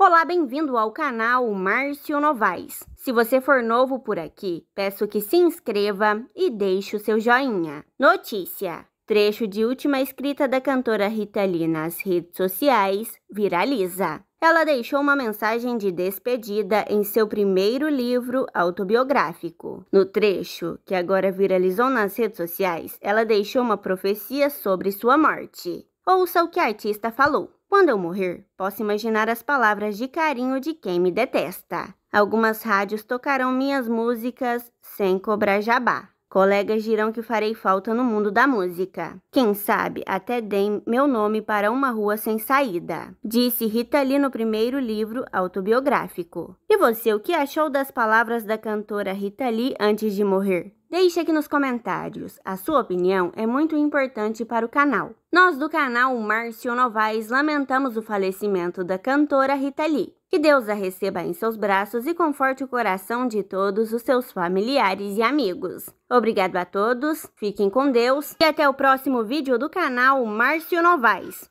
Olá, bem-vindo ao canal Márcio Novaes. Se você for novo por aqui, peço que se inscreva e deixe o seu joinha. Notícia: trecho de última escrita da cantora Rita Lee nas redes sociais viraliza. Ela deixou uma mensagem de despedida em seu primeiro livro autobiográfico. No trecho, que agora viralizou nas redes sociais, ela deixou uma profecia sobre sua morte. Ouça o que a artista falou. Quando eu morrer, posso imaginar as palavras de carinho de quem me detesta. Algumas rádios tocarão minhas músicas sem cobrar jabá. Colegas dirão que farei falta no mundo da música. Quem sabe até deem meu nome para uma rua sem saída, disse Rita Lee no primeiro livro autobiográfico. E você, o que achou das palavras da cantora Rita Lee antes de morrer? Deixe aqui nos comentários, a sua opinião é muito importante para o canal. Nós do canal Márcio Novaes lamentamos o falecimento da cantora Rita Lee. Que Deus a receba em seus braços e conforte o coração de todos os seus familiares e amigos. Obrigado a todos, fiquem com Deus e até o próximo vídeo do canal Márcio Novaes.